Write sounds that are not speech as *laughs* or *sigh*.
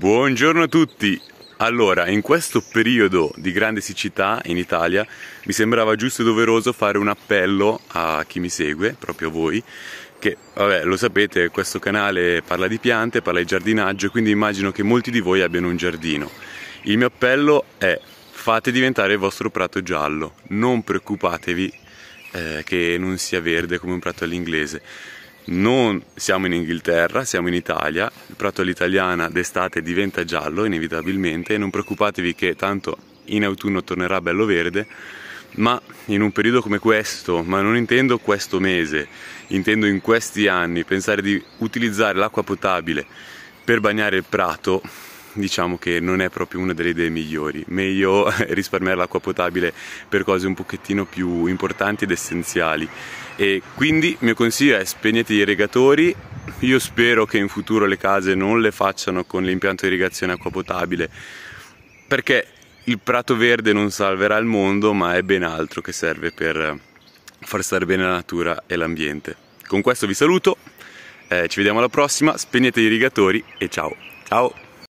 Buongiorno a tutti! Allora, in questo periodo di grande siccità in Italia mi sembrava giusto e doveroso fare un appello a chi mi segue, proprio a voi, che vabbè, lo sapete, questo canale parla di piante, parla di giardinaggio, quindi immagino che molti di voi abbiano un giardino. Il mio appello è fate diventare il vostro prato giallo, non preoccupatevi eh, che non sia verde come un prato all'inglese non siamo in Inghilterra, siamo in Italia, il prato all'italiana d'estate diventa giallo inevitabilmente e non preoccupatevi che tanto in autunno tornerà bello verde, ma in un periodo come questo, ma non intendo questo mese, intendo in questi anni pensare di utilizzare l'acqua potabile per bagnare il prato diciamo che non è proprio una delle idee migliori, meglio *laughs* risparmiare l'acqua potabile per cose un pochettino più importanti ed essenziali. E quindi il mio consiglio è spegnete gli irrigatori, io spero che in futuro le case non le facciano con l'impianto di irrigazione acqua potabile, perché il prato verde non salverà il mondo, ma è ben altro che serve per far stare bene la natura e l'ambiente. Con questo vi saluto, eh, ci vediamo alla prossima, spegnete gli irrigatori e ciao! Ciao!